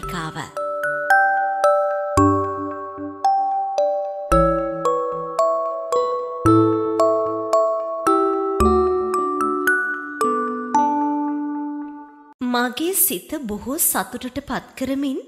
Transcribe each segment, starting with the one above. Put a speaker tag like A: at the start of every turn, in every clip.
A: චාරිකාව. මගේ සිත බොහෝ සතුටට පත්කරමින්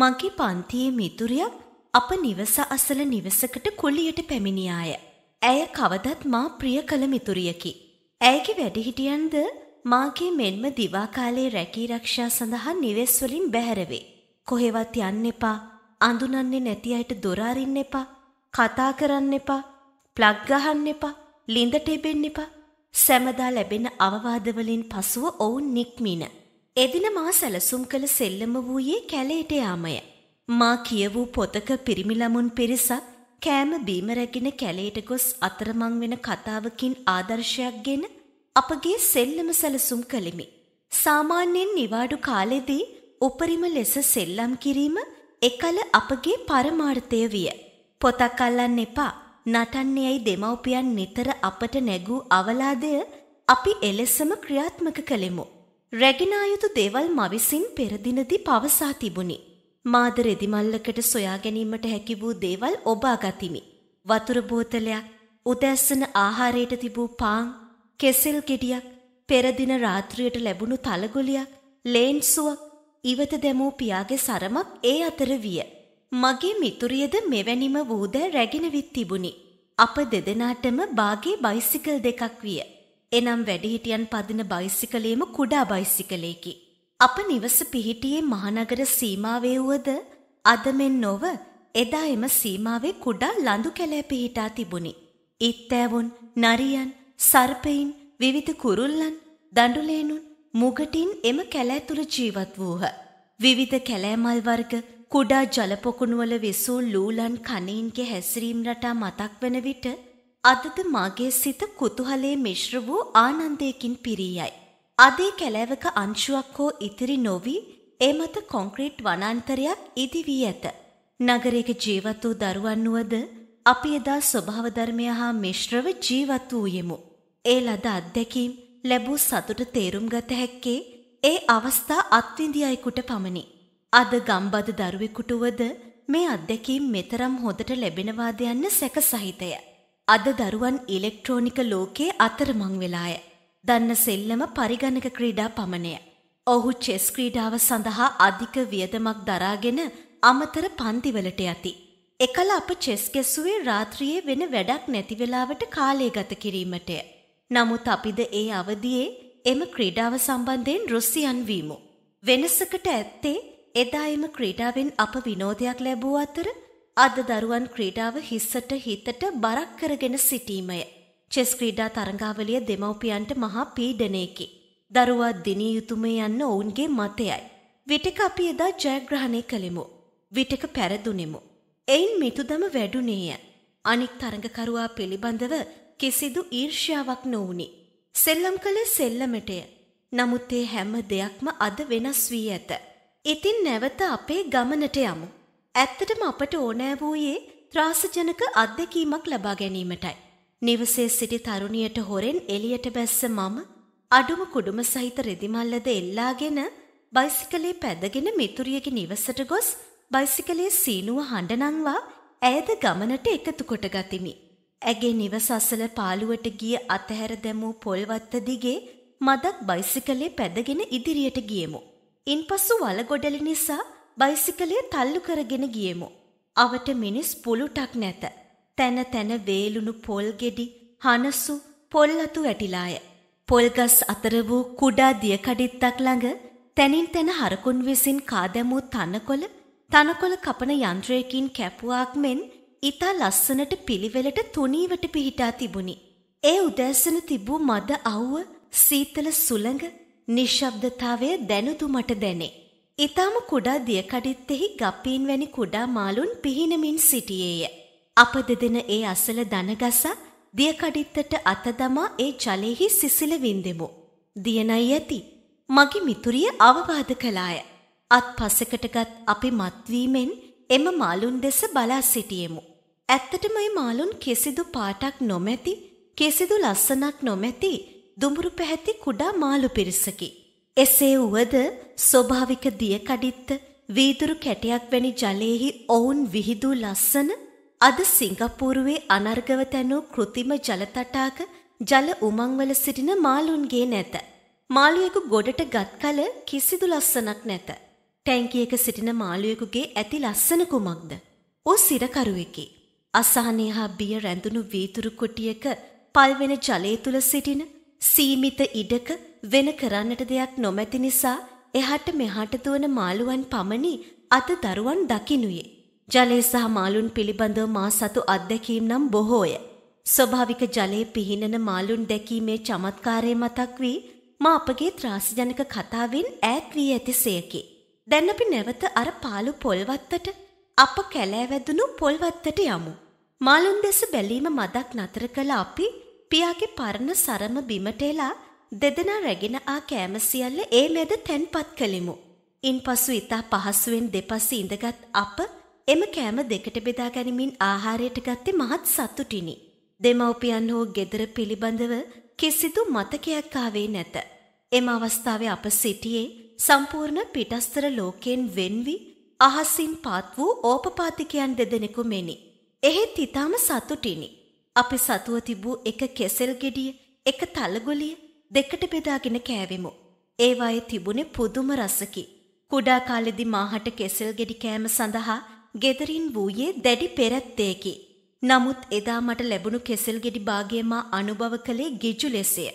A: මගේ පන්තියේ මිතුරියක් අප නිවස අසල නිවසකට කුලියට පැමිණියාය. ඇය කවදත් මා ප්‍රිය කළ මිතුරියකි. ඇයගේ වැඩිහිටියන්ද මාගේ මෙන්ම දිවාකාලේ රැකී රක්ෂා සඳහා නිවෙස්වලින් බැහැරවේ. කොහෙවත් යන්න එපා. අඳුනන්නේ නැති අයට දොර අරින්න එපා. කතා කරන්න එපා. ප්ලග් ගහන්න එපා. ලිඳට එබෙන්න එපා. සැමදා ලැබෙන අවවාදවලින් පසුව ඔවුන් නික්මින. එදින මා සැලසුම් කළ සෙල්ලම වූයේ කැලේට යාමය. මා කියවූ පොතක පිරිමි ළමුන් පිරිසක් කෑම බීම රැගෙන කැලේට ගොස් අතරමං වෙන කතාවකින් ආදර්ශයක් ගෙන අපගේ සෙල්ලම සැලසුම් කළෙමි. සාමාන්‍යයෙන් නිවාඩු කාලෙදී උපරිම ලෙස සෙල්ලම් කිරීම එකල අපගේ පරමාර්ථය විය. පොතක් අල්ලන්න එපා. නටන්නේයි දෙමව්පියන් නිතර අපට නැගූ අවලාදය අපි එලෙසම ක්‍රියාත්මක කළෙමු. රැගෙනා යුතු දේවල් මවිසින් පෙරදිනදී පවසා තිබුණි. මාද රෙදිමල්ලකට සොයා ගැනීමට හැකි වූ දේවල් ඔබා ගතිමි. වතුර බෝතලයක්, උදැස්සන ආහාරයට තිබූ පාන්, කෙසෙල් ගෙඩියක්, පෙරදින රාත්‍රියට ලැබුණු තලගොලියක්, ලේන්සුවක්, ඉවත දැමූ පියාගේ සරමක් ඒ අතර විය. මගේ මිතුරියද මෙවැනිම වූද රැගෙන විත් තිබුණි. අප දෙදෙනාටම බාගේ බයිසිකල් දෙකක් විය. එනම් වැඩිහිටියන් පදින බයිසිකලේම කුඩා බයිසිකලයකි. අප නිවස පිහිටියේ මහනගර සීමාවේ වුවද අද මෙන් නොව එදා එම සීමාවේ කුඩා ලඳු කැලෑ පිහිටා තිබුණි. ඉත්තෑවුන්, නරියන්, සර්පයින්, විවිධ කුරුල්ලන්, දඬුලේනුන් මුගටින් එම කැලෑ තුළ ජීවත් වූහ. විවිධ කැලෑමල් වර්ග කුඩා ජලපොකුණුවල විසූ ලූලන් කණීන්ගේ හැසිරීම් රටා මතක් වන විට අදද මාගේ සිත කුතුහලේ මිශ්‍ර වූ ආනන්දයකින් පිරීයයි. අදේ කැලෑවක අංශුවක් හෝ ඉතිරි නොවී ඒ මත කොන්ක්‍රීට් වනන්තරයක් ඉදිවී ඇත. නගරයක ජීවත් වූ දරුවන් වුවද අපි එදා ස්වභාවධර්මය හා මිශ්‍රව ජීවත් වූයෙමු. ඒ ලද අත්දැකීම් ලැබූ සතුට තේරුම් ගත හැක්කේ ඒ අවස්ථා අත්විඳියයිකුට පමණි. අද ගම්බද දරුවෙකුට වුවද මේ අත්දැකීම් මෙතරම් හොදට ලැබෙනවාද යන්න සැක සහිතය. අද දරුවන් ඉලෙක්ට්‍රෝනික ලෝකයේ අතරමං වෙලාය. දන්න සෙල්ලම පරිගණක ක්‍රීඩා පමණය. ඔහු චෙස් ක්‍රීඩාව සඳහා අධික වියදමක් දරාගෙන අමතර පන්තිවලට යති. එකල අප චෙස් ගැසුවේ රාත්‍රියේ වෙන වැඩක් නැති වෙලාවට කාලය ගත කිරීමටය. නමුත් අපිද ඒ අවදියේ එම ක්‍රීඩාව සම්බන්ධයෙන් රුස්සියන් වීමු. වෙනසකට ඇත්තේ එදා එම ක්‍රීඩාවෙන් අප විනෝදයක් ලැබූ අතර අද දරුවන් ක්‍රීඩාව හිස්සට හිතට බරක් කරගෙන සිටීමය. චෙස් ක්‍රීඩා තරඟාවලිය දෙමව්පියන්ට මහා පීඩනයකි. දරුවා දිනිය යුතුමේ යන්න ඔවුන්ගේ මතයයි. විටක අපි එදා ජයග්‍රහණය කළෙමු. විටක පැරදුනෙමු. එයින් මිතුදම වැඩුණේය. අනික් තරඟකරුවා පිළිබඳව කිසිදු ඊර්ෂ්‍යාවක් නොවුනි. සෙල්ලම් කළ සෙල්ලමටය. නමුත් ඒ හැම දෙයක්ම අද වෙනස් වී ඇත. ඉතින් නැවත අපේ ගමනට යමු. ඇත්තටම අපට ඕනෑ වූයේ ත්‍රාසජනක අත්දැකීමක් ලබා ගැනීමටයි. නිවසේ සිටි තරුණියට හොරෙන් එළියට බැස්ස මම අඩුම කුඩුම සහිත රෙදිමල්ලද එල්ලාගෙන බයිසිකලේ පැදගෙන මිතුරියගේ නිවසට ගොස් බයිසිකලේ සීනුව හඬනංවා ඇයද ගමනට එකතු කොට ගතිමි. ඇගේ නිවස අසල පාළුවට ගිය අතහැර දැමූ පොල්වත්ත දිගේ මදක් බයිසිකලේ පැදගෙන ඉදිරියට ගියෙමු. ඉන්පසු වලගොඩලි නිසා බයිසිකලය තල්ලු කරගෙන ගියෙමු. අවට මිනිස් පුළුටක් නැත. තැන තැන වේලුණු පොල් ගෙඩි, හනසු, පොල් අතු වැටිලාය. පොල්ගස් අතර වූ කුඩා දියකඩිත්තක් ළඟ තැනින් තැන හරකුන් විසින් කා දැමූ තනකොළ, තනකොළ කපන යන්ත්‍රයකින් කැපුවාක් මෙන් ඉතා ලස්සනට පිළිවෙලට තුනීවට පිහිටා තිබුණි. ඒ උදැසන තිබූ මද අව්ව සීතල සුළඟ නිශ්ශබ්දතාවය දැනුදු මට දැනේ. ඉතාම කුඩා දියකඩිත්තෙහි ගපීන් වැනි කුඩා මාලුන් පිහිනමින් සිටියේය. අප දෙදෙන ඒ අසල දනගසා දියකඩිත්තට අතදමා ඒ ජලෙහි සිසිල වින්දෙමු. දියනයි ඇති. මගේ මිතුරිය අවවාද කළාය. අත් පසකටගත් අපි මත්වීමෙන් එම මාලුන් දෙස බලා සිටියෙමු. ඇත්තටම මේ මාළුන් කිසිදු පාටක් නොමැති කිසිදු ලස්සනක් නොමැති දුඹුරු පැහැති කුඩා මාළු පිරිසකි. එසේ වුවද ස්වභාවික දියකඩිත්ත වීදුරු කැටයක් වැනි ජලයෙහි ඔවුන් විහිදූ ලස්සන අද සිංගප්පූරුවේ අනර්ගව තැනූ කෘතිම ජලතටාක ජල උමංවල සිටින මාළුන්ගේ නැත. මාළුවෙකු ගොඩට ගත් කල කිසිදු ලස්සනක් නැත. ටැංකියක සිටින මාළුවෙකුගේ ඇති ලස්සන කුමක්ද? ඌ සිරකරුවෙකි. අසහනය හා බිය රැඳුණු වීතුරු කුටියක පල්වෙන ජලය තුල සිටින සීමිත ඉඩක වෙන කරන්නට දෙයක් නොමැති නිසා එහාට මෙහාට දුවන මාළුවන් පමණි අත දරුවන් දකිනුයේ. ජලය සහ මාළුන් පිළිබඳව මා සතු අත්දැකීම් නම් බොහෝය. ස්වභාවික ජලයේ පිහිනන මාළුන් දැකීමේ චමත්කාරය මතක් වී මා අපගේ ත්‍රාසජනක කතාවෙන් ඈත් වී ඇතිසේකි. දැන් අපි නැවත අර පාළු පොල්වත්තට අප කැලෑවැදුණු පොල්වත්තට යමු. මාළුන් දෙස බැලීම මදක් නතර කළ අපි පියාගේ පරණ සරම බිමට එලා දෙදෙනා රැගෙන ආ කෑම සියල්ල ඒ මැද තැන්පත් කළෙමු. ඉන්පසු ඊතා පහසුවෙන් දෙපස්සේ ඉඳගත් අප එම කෑම දෙකට බෙදා ගැනීමෙන් ආහාරයට ගත්තේ මහත් සතුටිනි. දෙමව්පියන් හෝ ගෙදර පිළිබඳව කිසිදු මතකයක් ආවේ නැත. එම අවස්ථාවේ අප සිටියේ සම්පූර්ණ පිටස්තර ලෝකයෙන් වෙන්වී අහසින් පාත් වූ ඕපපාතිකයන් දෙදෙනෙකු මෙනි. එහෙත් ඊටම සතුටිනි. අපි සතුව තිබූ එක කෙසෙල් ගෙඩිය, එක තලගොලිය දෙකට බෙදාගෙන කෑවෙමු. ඒවායේ තිබුණේ පුදුම රසකි. කුඩා කාලෙදි මාහට කෙසෙල් ගෙඩි කෑම සඳහා gederin වූයේ දැඩි පෙරැත්තේකි. නමුත් එදා මට ලැබුණු කෙසෙල් ගෙඩි භාගය මා අනුභව කළේ ගිජු ලෙසය.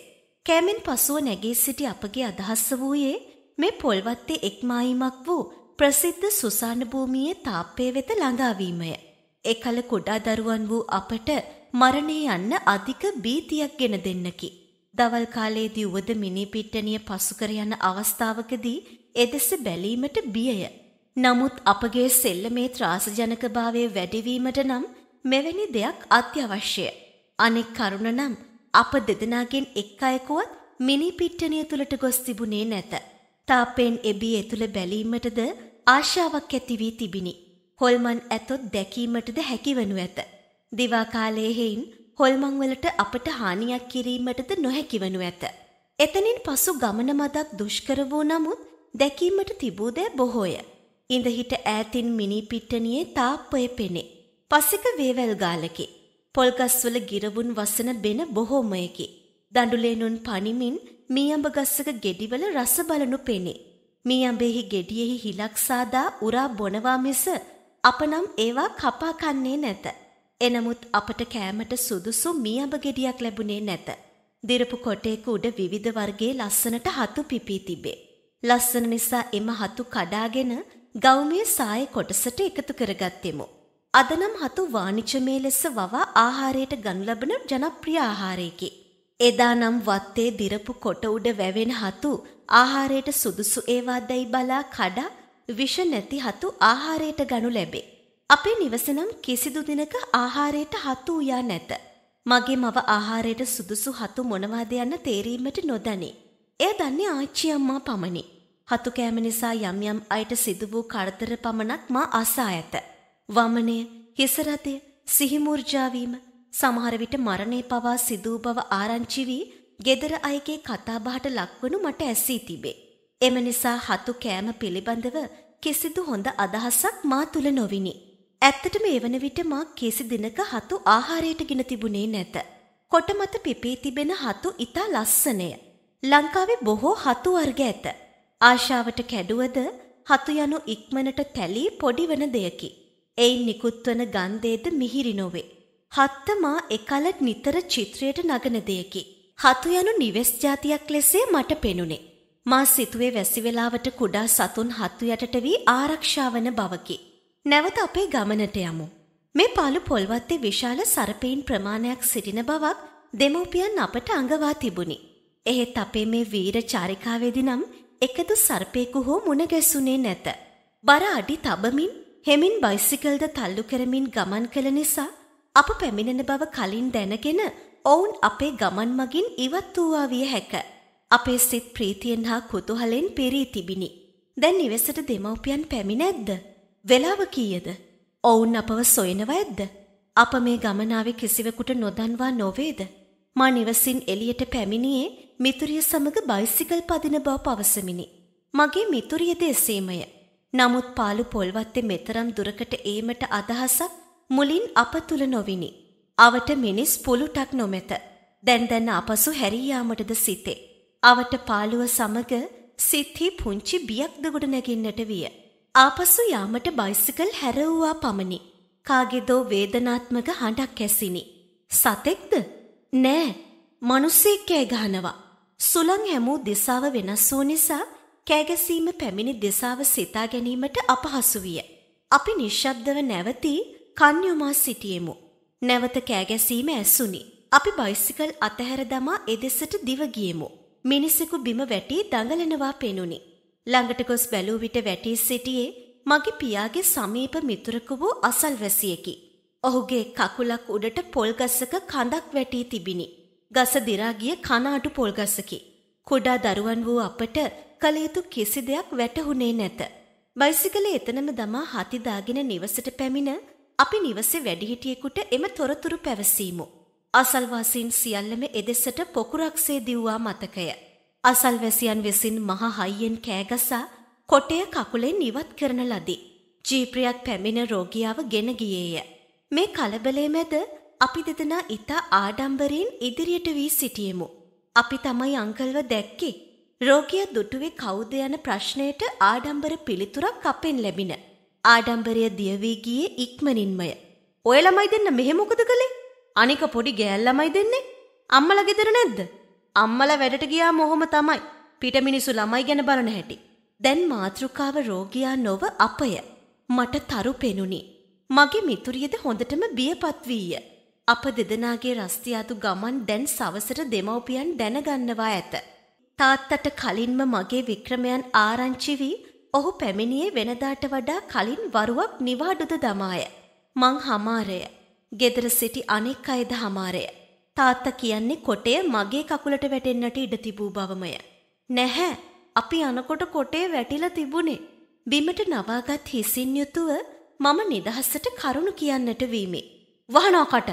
A: කෑමෙන් පසුව නැගී සිටි අපගේ අදහස වූයේ මේ පොල්වත්තේ එක්මායිමක් වූ ප්‍රසිද්ධ සුසාන භූමියේ තාප්පය වෙත ළඟාවීමය. එකල කුඩා දරුවන් වූ අපට මරණය යන්න අධික බීතියක් ගෙන දෙන්නකි. දවල් කාලයේදී උවද මිනි පිට්ටනිය පසු කර යන අවස්ථාවකදී එදෙස බැලීමට බියය. නමුත් අපගේ සෙල්ලමේ ත්‍රාසජනකභාවය වැඩිවීමට නම් මෙවැනි දෙයක් අත්‍යවශ්‍යය. අනෙක් කරුණ නම් අප දෙදෙනාගෙන් එක් අයෙකුවත් මිනි පිට්ටනිය තුළට ගොස් තිබුණේ නැත. තාපෙන් එබී එතුළ බැලීමටද ආශාවක් ඇති වී තිබිනි. හොල්මන් ඇතොත් දැකීමටද හැකිවනු ඇත. දිවා කාලයේ හේයින් හොල්මන් වලට අපට හානියක් කිරීමටද නොහැකිවනු ඇත. එතනින් පසු ගමන මදක් දුෂ්කර වූ නමුත් දැකීමට තිබූ දෑ බොහෝය. ඉඳහිට ඈතින් මිනි පිට්ටනියේ තාප්පය පෙනේ. පසෙක වේවැල් ගාලකි. පොල්ගස්වල ගිරවුන් වසන බෙන බොහෝමයකි. දඬුලේනුන් පනිමින් මී අඹ ගස්සක ගෙඩිවල රස බලනු පෙනේ. මී අඹෙහි ගෙඩියෙහි හිලක් සාදා උරා බොනවා මිස අප නම් ඒවා කපා කන්නේ නැත. එනමුත් අපට කෑමට සුදුසු මී අඹ ගෙඩියක් ලැබුණේ නැත. දිරපු කොටේක උඩ විවිධ වර්ගයේ ලස්සනට හතු පිපී තිබේ. ලස්සන නිසා එම හතු කඩාගෙන ගෞමය සාය කොටසට එකතු කරගත්තෙමු. අදනම් හතු වාණිජමය ලෙස වවා ආහාරයට ගනු ලබන ජනප්‍රිය ආහාරයකි. එදානම් වත්තේ දිරපු කොට උඩ වැවෙන හතු ආහාරයට සුදුසු ඒවාදැයි බලා කඩා විෂ නැති හතු ආහාරයට ගනු ලැබේ. අපේ නිවසනම් කිසිදු දිනක ආහාරයට හතු උයා නැත. මගේ මව ආහාරයට සුදුසු හතු මොනවාද යන්න තේරීමට නොදනී. එය දන්නේ ආච්චි අම්මා පමණි. හතු කෑම නිසා යම් යම් අයට සිදු වූ කරදර පමණක් මා අසා ඇත. වමනය, හිසරතය, සිහිමුර්ජාවීම, සමහර විට මරණේ පවා සිදූ බව ආරංචි වී gedara අයගේ කතාබහට ලක්වනු මට ඇසී තිබේ. එම නිසා හතු කෑම පිළිබඳව කිසිදු හොඳ අදහසක් මා තුල නොවිනි. ඇත්තටම එවන විට මා කිසි දිනක හතු ආහාරයට ගෙන තිබුණේ නැත. කොට මත පිපී තිබෙන හතු ඉතා ලස්සනය. ලංකාවේ බොහෝ හතු වර්ග ඇත. ආශාවට කැඩුවද හතු යනු ඉක්මනට තැලී පොඩි වන දෙයකි. එයින් නිකුත්වන ගන්ධයේද මිහිරි නොවේ. හත්තමා එකල නිතර චිත්‍රයට නගන දෙයකි. හතු යනු නිවෙස් ජාතියක් ලෙසේ මට පෙනුනේ. මා සිතුවේ වැසි වෙලාවට කුඩා සතුන් හත්තු යටට වී ආරක්ෂාවන බවකි. නැවත අපේ ගමනට යමු. මේ පාළු පොල්වත්තේ විශාල සරපයින් ප්‍රමාණයක් සිටින බවක් දෙමෝපියන් අපට අඟවා තිබුණි. එහෙත් අපේ මේ වීර චාරිකාවේදී නම් එකදු සර්පයෙකු හෝ මුණ ගැසුනේ නැත. බර අඩි තබමින් හෙමින් බයිසිකල්ද තල්ලු කරමින් ගමන් කළ නිසා අප පැමිණෙන බව කලින් දැනගෙන ඔවුන් අපේ ගමන් මගින් ඉවත් වූවා විය හැක. අපේ සිත් ප්‍රීතියෙන් හා කුතුහලෙන් පිරී තිබිණි. දැන් නිවෙසට දෙමව්පියන් පැමිණ ඇද්ද? වෙලාව කීයද? ඔවුන් අපව සොයනව ඇද්ද? අප මේ ගමනාවේ කිසිවෙකුට නොදන්වා නොවේද? මා නිවසින් එළියට පැමිණියේ මිතුරිය සමග බයිසිකල් පදින බව පවසමිනි. මගේ මිතුරියද එසේමය. නමුත් පාළු පොල්වත්තේ මෙතරම් දුරකට ඒමට අදහසක් මුලින් අප තුල නොවිනි. අවට මිනිස් පුලුටක් නොමැත. දැන් දැන් අපසු හැරියාමටද සිතේ. අවට පාළුව සමග සිත්හි පුංචි බියක් දගොඩ නැගින්නට විය. ආපසු යාමට බයිසිකල් හැරවූවා පමණි. කාගෙදෝ වේදනාත්මක හඬක් ඇසිනි. සතෙක්ද? නෑ. මිනිස්සෙක් කෑ ගහනවා. සුළං හැමූ දිසාව වෙනස් වූ නිසා කෑගැසීම පැමිණි දිසාව සිතා ගැනීමට අපහසු විය. අපි නිශ්ශබ්දව නැවතී කන්යුමා සිටියෙමු. නැවත කෑගැසීම ඇසුනි. අපි බයිසිකල් අතහැර දමා එදෙසට දිවගියෙමු. මිනිසෙකු බිම වැටී දඟලනවා පෙනුනි. ළඟට ගොස් බැලූ විට වැටී සිටියේ මගේ පියාගේ සමීප මිතුරකු වූ අසල්වැසියෙකි. ඔහුගේ කකුලක් උඩට පොල්ගස්සක කඳක් වැටී තිබිණි. ගස දිරාගිය කනාඩු පොල්ගස්සකි. කුඩා දරුවන් වූ අපට කළ යුතු කිසි දෙයක් වැටහුනේ නැත. බයිසිකලය එතනම දමා හතිදාගෙන නිවසට පැමිණ අපි නිවසේ වැඩිහිටියෙකුට එම තොරතුරු පැවසීමු. අසල්වාසීන් සියල්ලම එදෙසට පොකුරක්සේ දිව්වා මතකය. අසල්වැසියන් විසින් මහ හයියෙන් කෑගසා කොටය කකුලෙන් ඉවත් කරන ලදී. ජීප්‍රියක් පැමිණ රෝගියාව ගෙන ගියේය. මේ කලබලේ මැද අපි දෙදෙනා ඉතා ආඩම්බරයෙන් ඉදිරියට වී සිටියෙමු. අපි තමයි අංකල්ව දැක්කේ. රෝගියා දුටුවේ කවුද යන ප්‍රශ්නයට ආඩම්බර පිළිතුරක් අපෙන් ලැබිණ. ආඩම්බරය දියවී ගියේ ඉක්මනින්මය. ඔය ළමයි දෙන්න මෙහෙ මොකද කළේ? අනික පොඩි ගෑල් ළමයි දෙන්නේ අම්මලා ගෙදර නැද්ද? අම්මලා වැඩට ගියාම ඔහොම තමයි. පිට මිනිසු ළමයි ගැන බලන හැටි. දැන් මාත්‍රිකාව රෝගියා නොව අපය. මට තරු පෙනුනි. මගේ මිතුරියද හොඳටම බියපත් වීය. අප දෙදෙනාගේ රස්තියාදු ගමන් දැන් සවසට දෙමව්පියන් දැනගන්නවා ඇත. තාත්තට කලින්ම මගේ වික්‍රමයන් ආරංචි වී ඔහු පැමිණියේ වෙනදාට වඩා කලින් වරුවක් නිවාඩුද දමාය. මං හමාරය. ගෙදර සිටි අනෙක් අයද හමාරය. තාත්තා කියන්නේ කොටේ මගේ කකුලට වැටෙන්නට ඉඩ තිබූ බවමය. නැහැ. අපි අනකොට කොටේ වැටිලා තිබුණේ. බිමට නවාගත් හිසින් යුතුව මම නිදහසට කරුණු කියන්නට වීමේ. වහනෝකට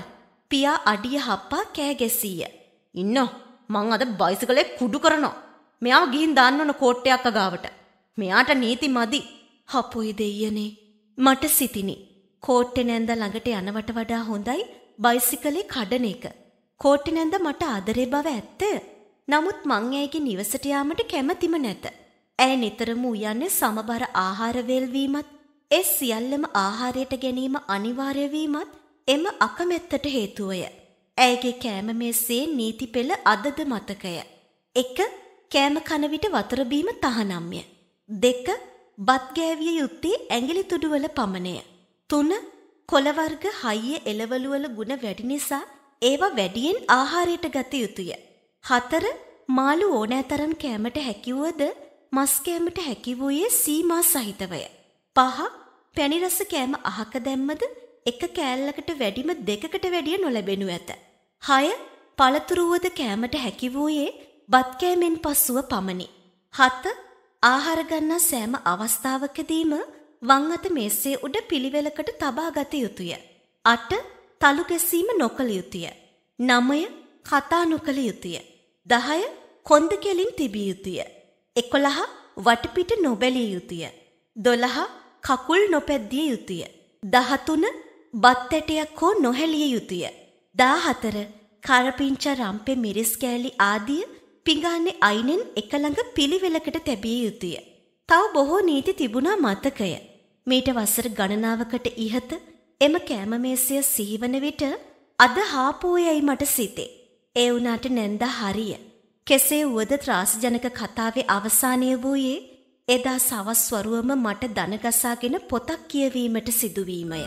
A: පියා අඩිය හප්පා කෑ ගැසීය. ඉන්න මං අද බයිසිකලේ කුඩු කරනවා. මෙයා ගිහින් දාන්නන කෝට්ටයක් අගාවට. මෙයාට නීති මදි. හපොයි දෙයනේ. මට සිතිනි. කෝට්ටේ නැන්ද ළඟට යනවට වඩා හොඳයි බයිසිකලේ කඩන එක. කෝට්ටේ නැන්ද මට ආදරේ බව ඇත්ත. නමුත් මං ඇයගේ නිවසට යාමට කැමැතිම නැත. ඇය නිතරම උයන්නේ සමබර ආහාර වේල්වීමත් ඒ සියල්ලම ආහාරයට ගැනීම අනිවාර්ය වීමත් එම අකමැත්තට හේතුවය. ඇයගේ කෑම මේසේ නීති පෙළ අදද මතකය. එක කෑම කන විට වතුර බීම තහනම්ය. දෙක බත් ගෑවිය යුත්තේ ඇඟිලි තුඩුවල පමණය. තුන කොළ වර්ග හයිය එළවලු වල ಗುಣ වැඩි නිසා ඒවා වැඩියෙන් ආහාරයට ගත යුතුය. හතර මාළු ඕනෑතරම් කෑමට හැකියවද මස් කෑමට හැකියවුයේ සීමා සහිතවය. පහ පැණි රස කෑම අහක දැම්මද එක කෑල්ලකට වැඩිම දෙකකට වැඩිය නොලැබෙනු ඇත. හය පළතුරුවද කෑමට හැකිවූයේ බත් කෑමෙන් පසුව පමණි. හත ආහාර ගන්නා සෑම අවස්ථාවකදීම වම් අත මේසේ උඩ පිළිවෙලකට තබා ගත යුතුය. 8. තලු ගැසීම නොකළ යුතුය. 9. කතා නොකළ යුතුය. 10. කොන්ද කෙලින් තිබිය යුතුය. 11. වටපිට නොබැලිය යුතුය. 12. කකුල් නොපැද්දිය යුතුය. 13. බත් ඇටයක් හෝ නොහැලිය යුතුය. 14. කරපිංචා රම්පේ මිරිස් කෑලි ආදිය පිඟාන්නේ අයිනෙන් එකළඟ පිළිවෙලකට තැබිය යුතුය. තව බොහෝ නීති තිබුණා මතකය. මීට වසර ගණනාවකට ඉහත එම කෑම මේසය සිහිවන විට අද හාපෝයයි මට සිතේ. ඒ වුණාට නැන්දා හරිය. කෙසේ වුවද ත්‍රාසජනක කතාවේ අවසානය වූයේ එදා සවස් වරුවම මට දනගසාගෙන පොතක් කියවීමට සිදුවීමය.